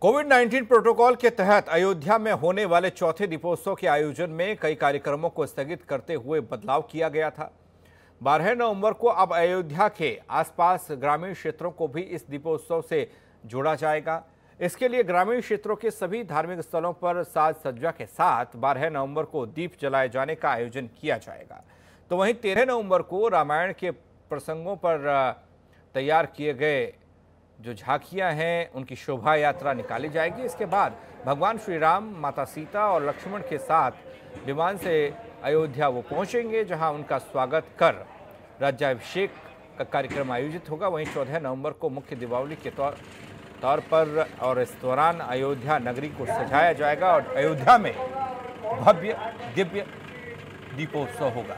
Covid 19 protocol के तहत अयोध्या में होने वाले चौथे दीपोत्सव के आयोजन में कई कार्यक्रमों को स्थगित करते हुए बदलाव किया गया था बारह नवंबर को अब अयोध्या के आसपास ग्रामीण क्षेत्रों को भी इस दीपोत्सव से जोड़ा जाएगा इसके लिए ग्रामीण क्षेत्रों के सभी धार्मिक स्थलों पर साज सज्जा के साथ बारह नवंबर को दीप जलाए जाने का आयोजन किया जाएगा तो वहीं तेरह नवंबर को रामायण के प्रसंगों पर तैयार किए गए जो झांकियां हैं उनकी शोभा यात्रा निकाली जाएगी इसके बाद भगवान श्री राम माता सीता और लक्ष्मण के साथ विमान से अयोध्या वो पहुंचेंगे जहां उनका स्वागत कर राज्याभिषेक का कार्यक्रम आयोजित होगा वहीं चौदह नवंबर को मुख्य दीपावली के तौर तौर पर और इस दौरान अयोध्या नगरी को सजाया जाएगा और अयोध्या में भव्य दिव्य दीपोत्सव होगा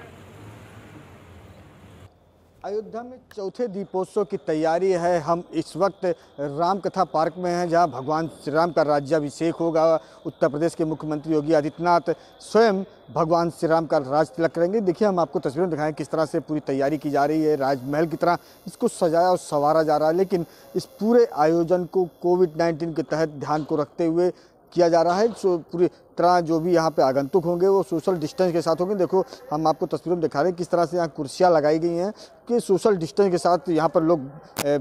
अयोध्या में चौथे दीपोत्सव की तैयारी है हम इस वक्त रामकथा पार्क में हैं जहां भगवान श्री राम का राज्याभिषेक होगा उत्तर प्रदेश के मुख्यमंत्री योगी आदित्यनाथ स्वयं भगवान श्री राम का राज तिलक करेंगे देखिए हम आपको तस्वीरें दिखाएं किस तरह से पूरी तैयारी की जा रही है राजमहल की तरह इसको सजाया और संवारा जा रहा है लेकिन इस पूरे आयोजन को कोविड नाइन्टीन के तहत ध्यान को रखते हुए किया जा रहा है जो पूरी तरह जो भी यहाँ पे आगंतुक होंगे वो सोशल डिस्टेंस के साथ होंगे देखो हम आपको तस्वीरों में दिखा रहे हैं किस तरह से यहाँ कुर्सियाँ लगाई गई हैं कि सोशल डिस्टेंस के साथ यहाँ पर लोग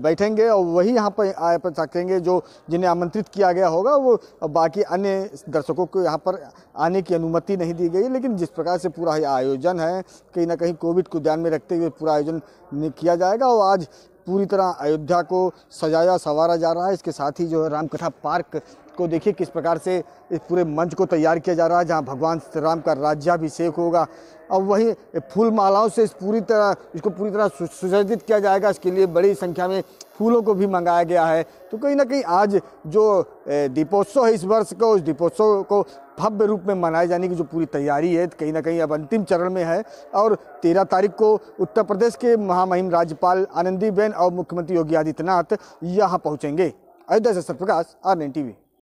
बैठेंगे और वही यहाँ पर पर सकेंगे जो जिन्हें आमंत्रित किया गया होगा वो बाकी अन्य दर्शकों को यहाँ पर आने की अनुमति नहीं दी गई लेकिन जिस प्रकार से पूरा आयोजन है कहीं ना कहीं कोविड को ध्यान में रखते हुए पूरा आयोजन किया जाएगा और आज पूरी तरह अयोध्या को सजाया संवारा जा रहा है इसके साथ ही जो है रामकथा पार्क को देखिए किस प्रकार से इस पूरे मंच को तैयार किया जा रहा है जहाँ भगवान राम का राज्याभिषेक होगा अब वहीं फूल मालाओं से इस पूरी तरह इसको पूरी तरह सुसज्जित किया जाएगा इसके लिए बड़ी संख्या में फूलों को भी मंगाया गया है तो कहीं ना कहीं आज जो दीपोत्सव है इस वर्ष का उस दीपोत्सव को भव्य रूप में मनाए जाने की जो पूरी तैयारी है कहीं ना कहीं अब अंतिम चरण में है और तेरह तारीख को उत्तर प्रदेश के महामहिम राज्यपाल आनंदीबेन और मुख्यमंत्री योगी आदित्यनाथ यहाँ पहुँचेंगे अयोध्या से सरप्रकाश आर एन टी